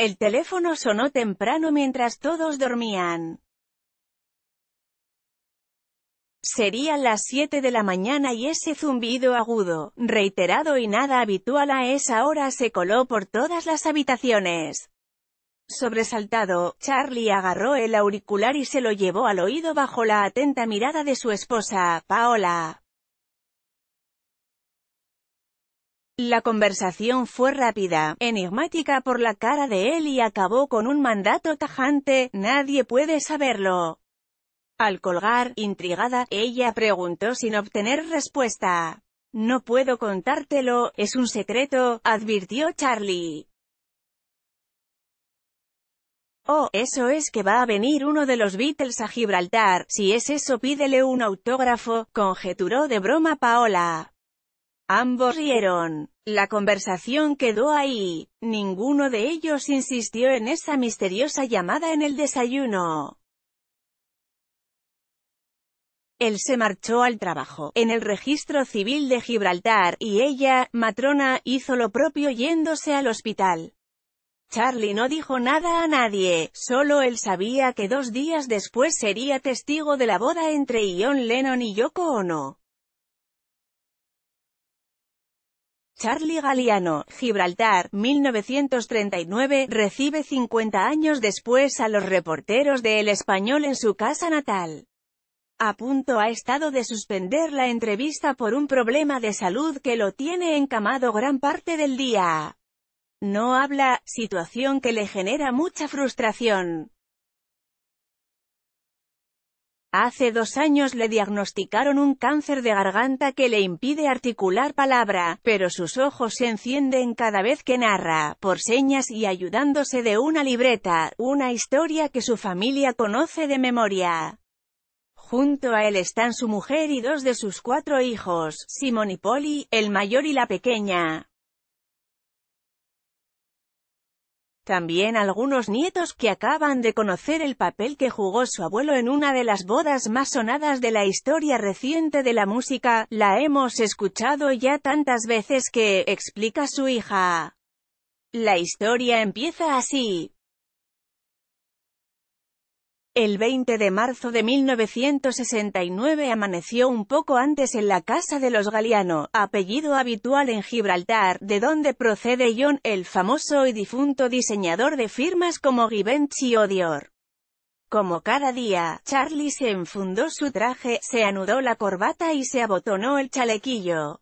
El teléfono sonó temprano mientras todos dormían. Serían las 7 de la mañana y ese zumbido agudo, reiterado y nada habitual a esa hora se coló por todas las habitaciones. Sobresaltado, Charlie agarró el auricular y se lo llevó al oído bajo la atenta mirada de su esposa, Paola. La conversación fue rápida, enigmática por la cara de él y acabó con un mandato tajante, nadie puede saberlo. Al colgar, intrigada, ella preguntó sin obtener respuesta. No puedo contártelo, es un secreto, advirtió Charlie. Oh, eso es que va a venir uno de los Beatles a Gibraltar, si es eso pídele un autógrafo, conjeturó de broma Paola. Ambos rieron. La conversación quedó ahí. Ninguno de ellos insistió en esa misteriosa llamada en el desayuno. Él se marchó al trabajo, en el registro civil de Gibraltar, y ella, matrona, hizo lo propio yéndose al hospital. Charlie no dijo nada a nadie, solo él sabía que dos días después sería testigo de la boda entre Ion Lennon y Yoko Ono. Charlie Galiano, Gibraltar, 1939, recibe 50 años después a los reporteros de El Español en su casa natal. A punto ha estado de suspender la entrevista por un problema de salud que lo tiene encamado gran parte del día. No habla, situación que le genera mucha frustración. Hace dos años le diagnosticaron un cáncer de garganta que le impide articular palabra, pero sus ojos se encienden cada vez que narra, por señas y ayudándose de una libreta, una historia que su familia conoce de memoria. Junto a él están su mujer y dos de sus cuatro hijos, Simon y Polly, el mayor y la pequeña. También algunos nietos que acaban de conocer el papel que jugó su abuelo en una de las bodas más sonadas de la historia reciente de la música, la hemos escuchado ya tantas veces que, explica su hija. La historia empieza así. El 20 de marzo de 1969 amaneció un poco antes en la casa de los Galiano, apellido habitual en Gibraltar, de donde procede John, el famoso y difunto diseñador de firmas como Givenchy o Dior. Como cada día, Charlie se enfundó su traje, se anudó la corbata y se abotonó el chalequillo.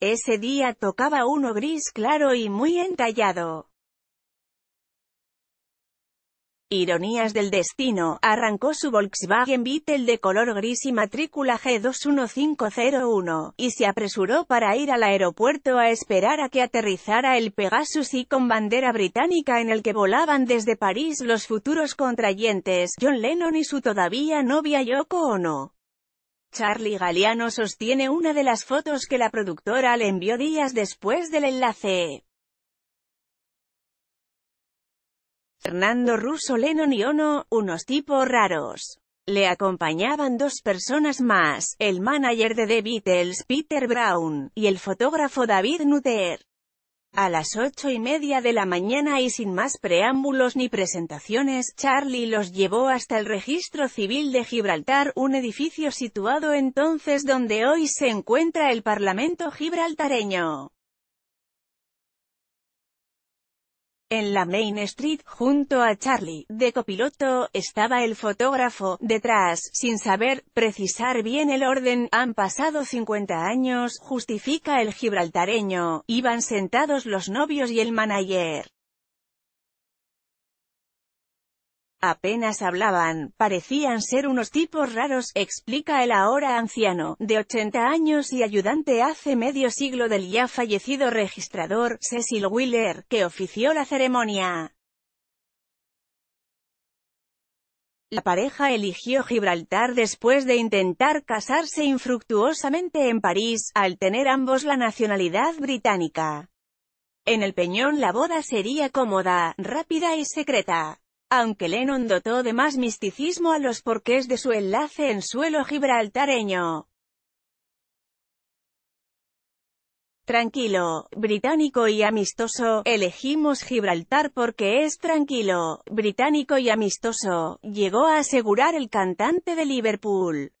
Ese día tocaba uno gris claro y muy entallado. Ironías del destino, arrancó su Volkswagen Beetle de color gris y matrícula G21501, y se apresuró para ir al aeropuerto a esperar a que aterrizara el Pegasus y con bandera británica en el que volaban desde París los futuros contrayentes, John Lennon y su todavía novia Yoko Ono. Charlie Galeano sostiene una de las fotos que la productora le envió días después del enlace. Fernando Russo Lennon y Ono, unos tipos raros. Le acompañaban dos personas más, el manager de The Beatles, Peter Brown, y el fotógrafo David Nutter. A las ocho y media de la mañana y sin más preámbulos ni presentaciones, Charlie los llevó hasta el registro civil de Gibraltar, un edificio situado entonces donde hoy se encuentra el Parlamento gibraltareño. En la Main Street, junto a Charlie, de copiloto, estaba el fotógrafo, detrás, sin saber, precisar bien el orden, han pasado 50 años, justifica el gibraltareño, iban sentados los novios y el manager. Apenas hablaban, parecían ser unos tipos raros, explica el ahora anciano, de 80 años y ayudante hace medio siglo del ya fallecido registrador, Cecil Wheeler, que ofició la ceremonia. La pareja eligió Gibraltar después de intentar casarse infructuosamente en París, al tener ambos la nacionalidad británica. En el Peñón la boda sería cómoda, rápida y secreta aunque Lennon dotó de más misticismo a los porqués de su enlace en suelo gibraltareño. Tranquilo, británico y amistoso, elegimos Gibraltar porque es tranquilo, británico y amistoso, llegó a asegurar el cantante de Liverpool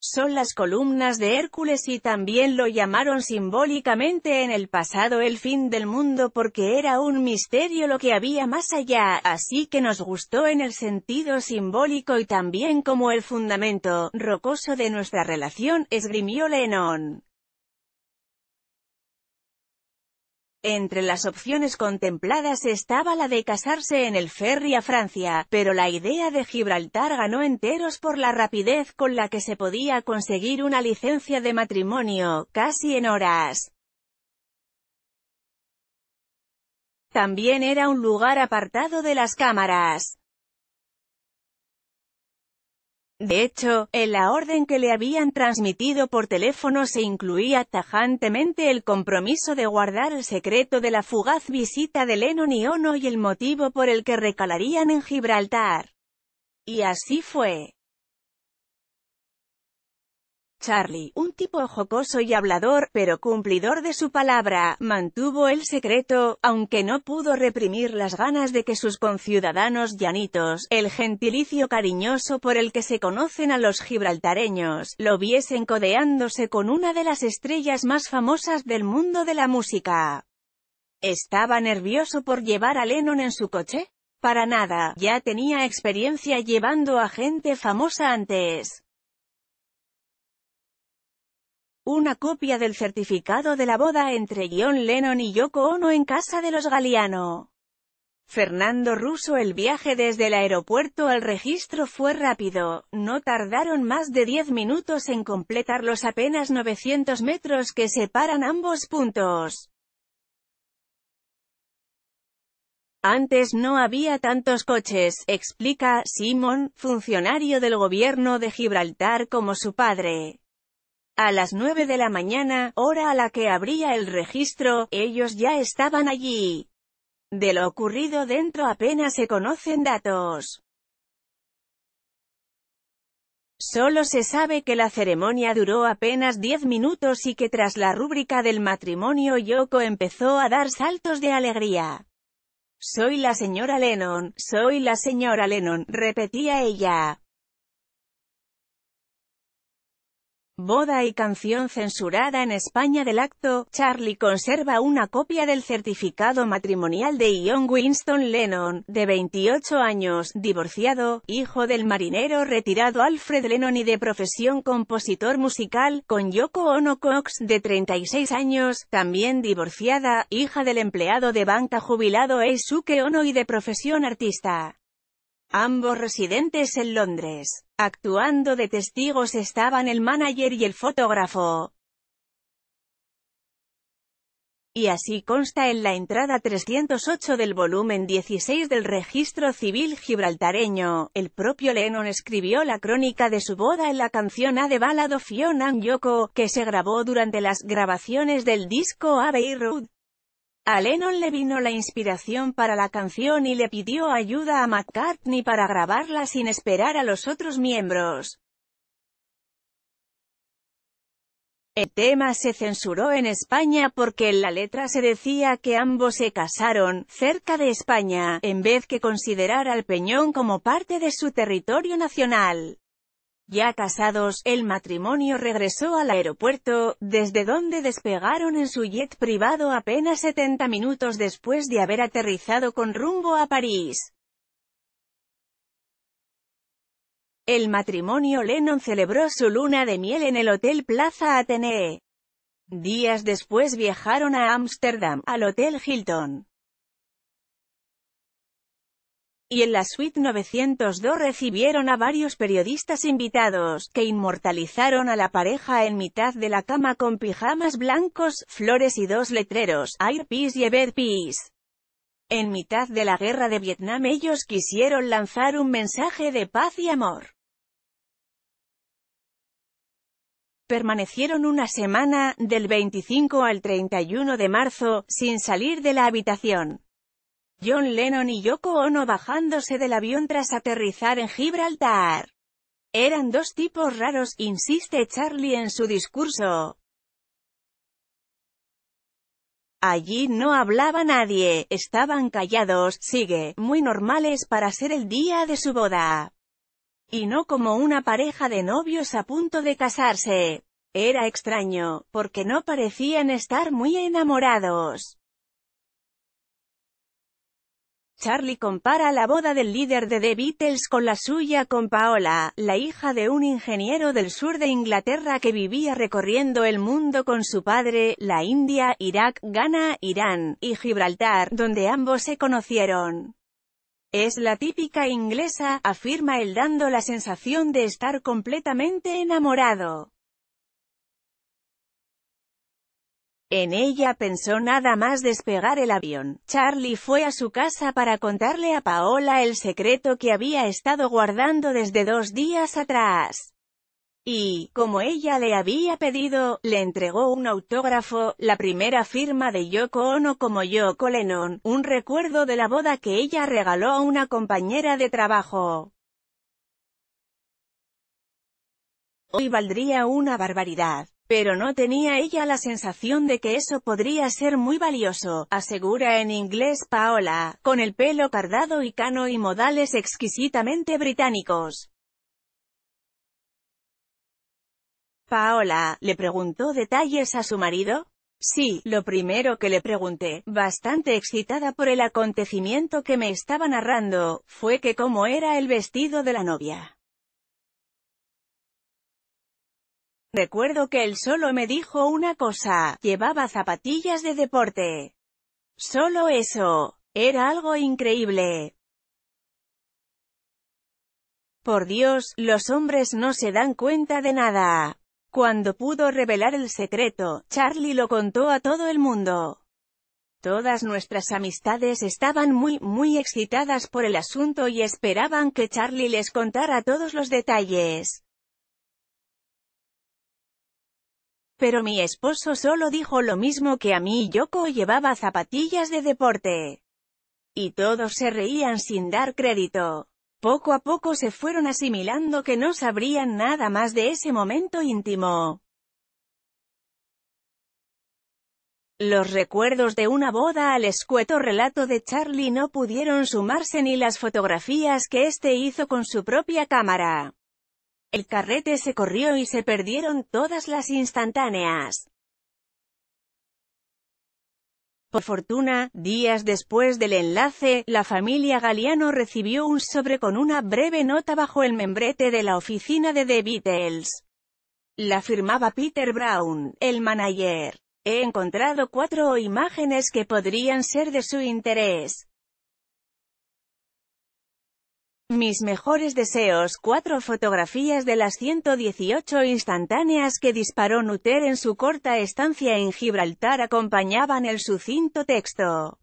son las columnas de Hércules y también lo llamaron simbólicamente en el pasado el fin del mundo porque era un misterio lo que había más allá, así que nos gustó en el sentido simbólico y también como el fundamento rocoso de nuestra relación, esgrimió Lennon. Entre las opciones contempladas estaba la de casarse en el ferry a Francia, pero la idea de Gibraltar ganó enteros por la rapidez con la que se podía conseguir una licencia de matrimonio, casi en horas. También era un lugar apartado de las cámaras. De hecho, en la orden que le habían transmitido por teléfono se incluía tajantemente el compromiso de guardar el secreto de la fugaz visita de Lennon y Ono y el motivo por el que recalarían en Gibraltar. Y así fue. Charlie, un tipo jocoso y hablador, pero cumplidor de su palabra, mantuvo el secreto, aunque no pudo reprimir las ganas de que sus conciudadanos llanitos, el gentilicio cariñoso por el que se conocen a los gibraltareños, lo viesen codeándose con una de las estrellas más famosas del mundo de la música. ¿Estaba nervioso por llevar a Lennon en su coche? Para nada, ya tenía experiencia llevando a gente famosa antes una copia del certificado de la boda entre John Lennon y Yoko Ono en casa de los Galiano. Fernando Russo El viaje desde el aeropuerto al registro fue rápido, no tardaron más de 10 minutos en completar los apenas 900 metros que separan ambos puntos. Antes no había tantos coches, explica Simon, funcionario del gobierno de Gibraltar como su padre. A las nueve de la mañana, hora a la que abría el registro, ellos ya estaban allí. De lo ocurrido dentro apenas se conocen datos. Solo se sabe que la ceremonia duró apenas diez minutos y que tras la rúbrica del matrimonio Yoko empezó a dar saltos de alegría. Soy la señora Lennon, soy la señora Lennon, repetía ella. boda y canción censurada en España del acto, Charlie conserva una copia del certificado matrimonial de Ion Winston Lennon, de 28 años, divorciado, hijo del marinero retirado Alfred Lennon y de profesión compositor musical, con Yoko Ono Cox, de 36 años, también divorciada, hija del empleado de banca jubilado Eisuke Ono y de profesión artista ambos residentes en Londres. Actuando de testigos estaban el manager y el fotógrafo. Y así consta en la entrada 308 del volumen 16 del registro civil gibraltareño. El propio Lennon escribió la crónica de su boda en la canción A de Ballad of Fiona Yoko, que se grabó durante las grabaciones del disco Abbey Road. A Lennon le vino la inspiración para la canción y le pidió ayuda a McCartney para grabarla sin esperar a los otros miembros. El tema se censuró en España porque en la letra se decía que ambos se casaron, cerca de España, en vez que considerar al Peñón como parte de su territorio nacional. Ya casados, el matrimonio regresó al aeropuerto, desde donde despegaron en su jet privado apenas 70 minutos después de haber aterrizado con rumbo a París. El matrimonio Lennon celebró su luna de miel en el Hotel Plaza Atene. Días después viajaron a Ámsterdam, al Hotel Hilton y en la suite 902 recibieron a varios periodistas invitados, que inmortalizaron a la pareja en mitad de la cama con pijamas blancos, flores y dos letreros, Air Peace y Ever Peace. En mitad de la guerra de Vietnam ellos quisieron lanzar un mensaje de paz y amor. Permanecieron una semana, del 25 al 31 de marzo, sin salir de la habitación. John Lennon y Yoko Ono bajándose del avión tras aterrizar en Gibraltar. Eran dos tipos raros, insiste Charlie en su discurso. Allí no hablaba nadie, estaban callados, sigue, muy normales para ser el día de su boda. Y no como una pareja de novios a punto de casarse. Era extraño, porque no parecían estar muy enamorados. Charlie compara la boda del líder de The Beatles con la suya con Paola, la hija de un ingeniero del sur de Inglaterra que vivía recorriendo el mundo con su padre, la India, Irak, Ghana, Irán, y Gibraltar, donde ambos se conocieron. Es la típica inglesa, afirma él dando la sensación de estar completamente enamorado. En ella pensó nada más despegar el avión. Charlie fue a su casa para contarle a Paola el secreto que había estado guardando desde dos días atrás. Y, como ella le había pedido, le entregó un autógrafo, la primera firma de Yoko Ono como Yoko Lenon, un recuerdo de la boda que ella regaló a una compañera de trabajo. Hoy valdría una barbaridad. Pero no tenía ella la sensación de que eso podría ser muy valioso, asegura en inglés Paola, con el pelo cardado y cano y modales exquisitamente británicos. Paola, ¿le preguntó detalles a su marido? Sí, lo primero que le pregunté, bastante excitada por el acontecimiento que me estaba narrando, fue que cómo era el vestido de la novia. Recuerdo que él solo me dijo una cosa, llevaba zapatillas de deporte. Solo eso, era algo increíble. Por Dios, los hombres no se dan cuenta de nada. Cuando pudo revelar el secreto, Charlie lo contó a todo el mundo. Todas nuestras amistades estaban muy, muy excitadas por el asunto y esperaban que Charlie les contara todos los detalles. Pero mi esposo solo dijo lo mismo que a mí y Yoko llevaba zapatillas de deporte. Y todos se reían sin dar crédito. Poco a poco se fueron asimilando que no sabrían nada más de ese momento íntimo. Los recuerdos de una boda al escueto relato de Charlie no pudieron sumarse ni las fotografías que éste hizo con su propia cámara. El carrete se corrió y se perdieron todas las instantáneas. Por fortuna, días después del enlace, la familia Galeano recibió un sobre con una breve nota bajo el membrete de la oficina de The Beatles. La firmaba Peter Brown, el manager. He encontrado cuatro imágenes que podrían ser de su interés. Mis mejores deseos, cuatro fotografías de las 118 instantáneas que disparó Nutter en su corta estancia en Gibraltar acompañaban el sucinto texto.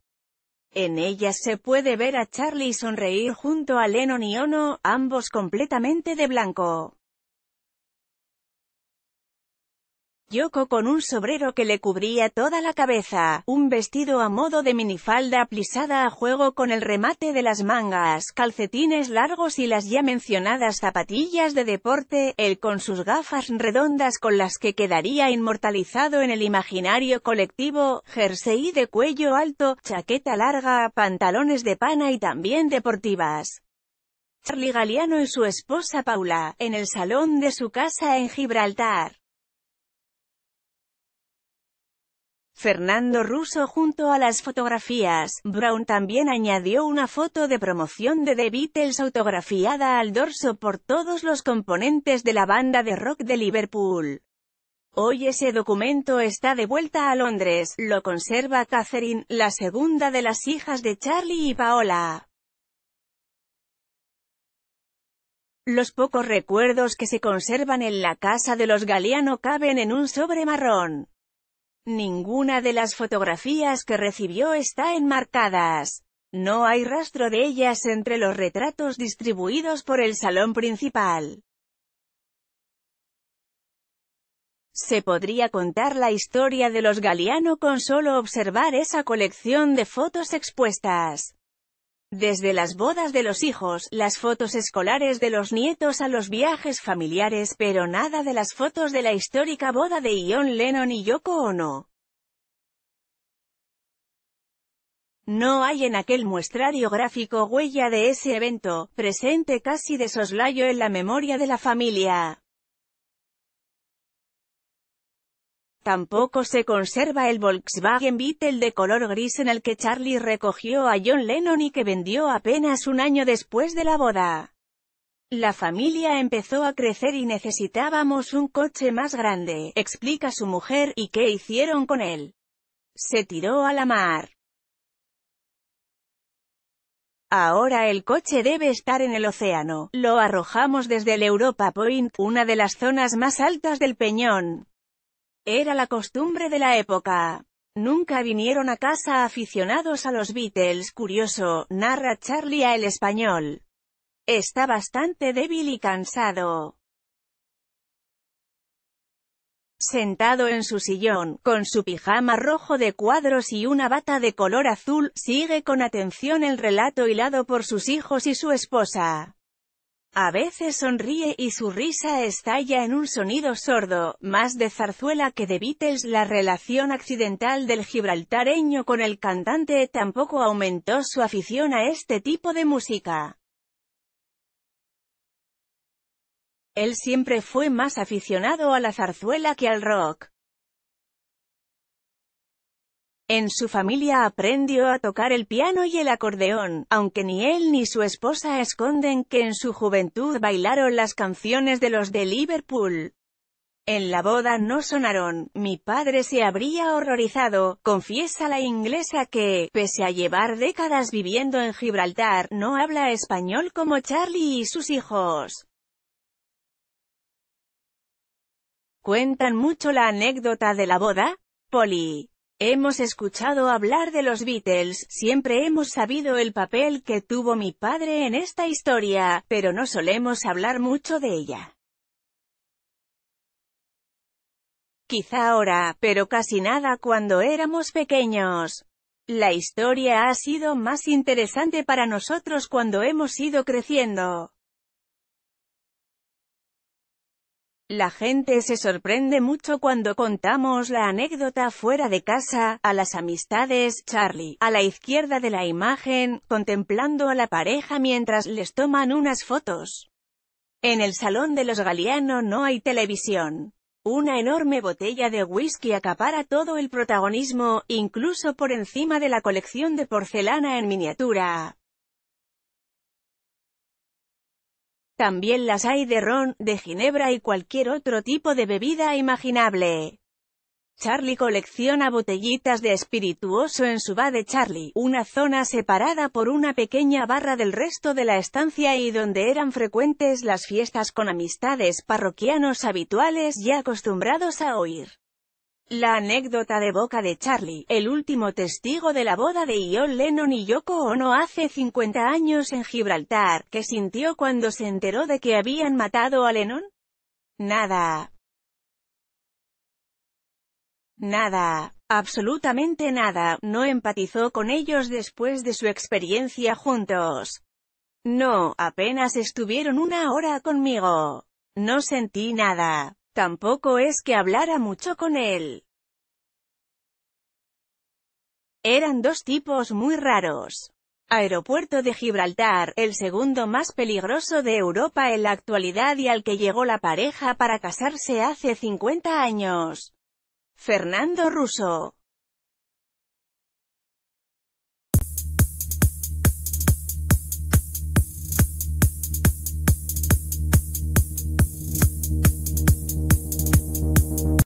En ellas se puede ver a Charlie sonreír junto a Lennon y Ono, ambos completamente de blanco. Yoko con un sobrero que le cubría toda la cabeza, un vestido a modo de minifalda plisada a juego con el remate de las mangas, calcetines largos y las ya mencionadas zapatillas de deporte, él con sus gafas redondas con las que quedaría inmortalizado en el imaginario colectivo, jersey de cuello alto, chaqueta larga, pantalones de pana y también deportivas. Charlie Galeano y su esposa Paula, en el salón de su casa en Gibraltar. Fernando Russo junto a las fotografías, Brown también añadió una foto de promoción de The Beatles autografiada al dorso por todos los componentes de la banda de rock de Liverpool. Hoy ese documento está de vuelta a Londres, lo conserva Catherine, la segunda de las hijas de Charlie y Paola. Los pocos recuerdos que se conservan en la casa de los Galeano caben en un sobre marrón. Ninguna de las fotografías que recibió está enmarcadas. No hay rastro de ellas entre los retratos distribuidos por el salón principal. Se podría contar la historia de los Galeano con solo observar esa colección de fotos expuestas. Desde las bodas de los hijos, las fotos escolares de los nietos a los viajes familiares, pero nada de las fotos de la histórica boda de Ion Lennon y Yoko Ono. No hay en aquel muestrario gráfico huella de ese evento, presente casi de soslayo en la memoria de la familia. Tampoco se conserva el Volkswagen Beetle de color gris en el que Charlie recogió a John Lennon y que vendió apenas un año después de la boda. La familia empezó a crecer y necesitábamos un coche más grande, explica su mujer, ¿y qué hicieron con él? Se tiró a la mar. Ahora el coche debe estar en el océano. Lo arrojamos desde el Europa Point, una de las zonas más altas del peñón. Era la costumbre de la época. Nunca vinieron a casa aficionados a los Beatles, curioso, narra Charlie a El Español. Está bastante débil y cansado. Sentado en su sillón, con su pijama rojo de cuadros y una bata de color azul, sigue con atención el relato hilado por sus hijos y su esposa. A veces sonríe y su risa estalla en un sonido sordo, más de zarzuela que de Beatles. La relación accidental del gibraltareño con el cantante tampoco aumentó su afición a este tipo de música. Él siempre fue más aficionado a la zarzuela que al rock. En su familia aprendió a tocar el piano y el acordeón, aunque ni él ni su esposa esconden que en su juventud bailaron las canciones de los de Liverpool. En la boda no sonaron, mi padre se habría horrorizado, confiesa la inglesa que, pese a llevar décadas viviendo en Gibraltar, no habla español como Charlie y sus hijos. Cuentan mucho la anécdota de la boda, Polly. Hemos escuchado hablar de los Beatles, siempre hemos sabido el papel que tuvo mi padre en esta historia, pero no solemos hablar mucho de ella. Quizá ahora, pero casi nada cuando éramos pequeños. La historia ha sido más interesante para nosotros cuando hemos ido creciendo. La gente se sorprende mucho cuando contamos la anécdota fuera de casa, a las amistades, Charlie, a la izquierda de la imagen, contemplando a la pareja mientras les toman unas fotos. En el salón de los Galeano no hay televisión. Una enorme botella de whisky acapara todo el protagonismo, incluso por encima de la colección de porcelana en miniatura. También las hay de ron, de ginebra y cualquier otro tipo de bebida imaginable. Charlie colecciona botellitas de espirituoso en su bar de Charlie, una zona separada por una pequeña barra del resto de la estancia y donde eran frecuentes las fiestas con amistades parroquianos habituales y acostumbrados a oír. La anécdota de boca de Charlie, el último testigo de la boda de Ion Lennon y Yoko Ono hace 50 años en Gibraltar, ¿qué sintió cuando se enteró de que habían matado a Lennon. Nada. Nada. Absolutamente nada. No empatizó con ellos después de su experiencia juntos. No, apenas estuvieron una hora conmigo. No sentí nada. Tampoco es que hablara mucho con él. Eran dos tipos muy raros. Aeropuerto de Gibraltar, el segundo más peligroso de Europa en la actualidad y al que llegó la pareja para casarse hace 50 años. Fernando Russo